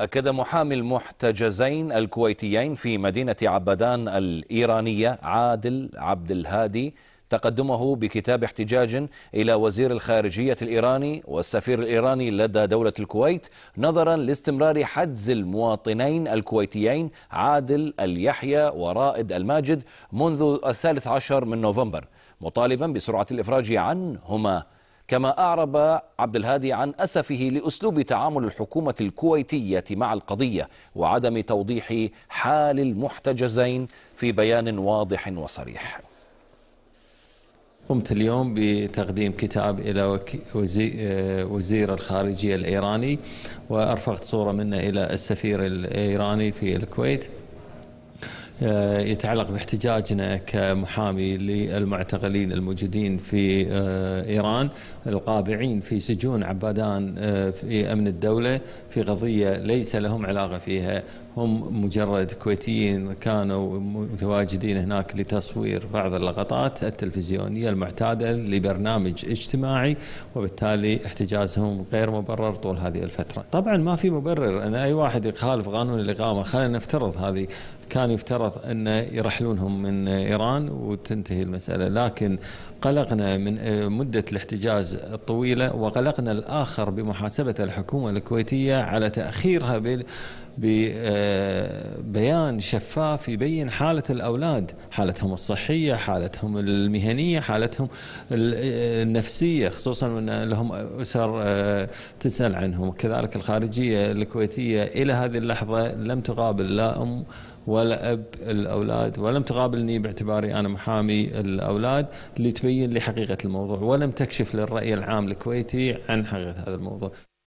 أكد محامي المحتجزين الكويتيين في مدينة عبدان الإيرانية عادل عبد الهادي تقدمه بكتاب احتجاج إلى وزير الخارجية الإيراني والسفير الإيراني لدى دولة الكويت نظرا لاستمرار حجز المواطنين الكويتيين عادل اليحيى ورائد الماجد منذ الثالث عشر من نوفمبر مطالبا بسرعة الإفراج عنهما كما أعرب عبد الهادي عن أسفه لأسلوب تعامل الحكومة الكويتية مع القضية وعدم توضيح حال المحتجزين في بيان واضح وصريح قمت اليوم بتقديم كتاب إلى آه، وزير الخارجية الإيراني وأرفقت صورة منه إلى السفير الإيراني في الكويت آه، يتعلق باحتجاجنا كمحامي للمعتقلين الموجودين في آه، إيران القابعين في سجون عبادان آه، في أمن الدولة في قضية ليس لهم علاقة فيها هم مجرد كويتيين كانوا متواجدين هناك لتصوير بعض اللقطات التلفزيونية المعتادة لبرنامج اجتماعي وبالتالي احتجازهم غير مبرر طول هذه الفترة طبعا ما في مبرر أن أي واحد يخالف قانون الإقامة خلينا نفترض هذه كان يفترض أن يرحلونهم من إيران وتنتهي المسألة لكن قلقنا من آه، مدة الاحتجاز الطويلة وقلقنا الآخر بمحاسبة الحكومة الكويتية على تأخيرها ببيان شفاف يبين حالة الأولاد حالتهم الصحية حالتهم المهنية حالتهم النفسية خصوصا أن لهم أسر آه، تسأل عنهم كذلك الخارجية الكويتية إلى هذه اللحظة لم تقابل لا أم ولا اب الاولاد ولم تقابلني باعتباري انا محامي الاولاد لتبين لي حقيقه الموضوع ولم تكشف للراي العام الكويتي عن حقيقه هذا الموضوع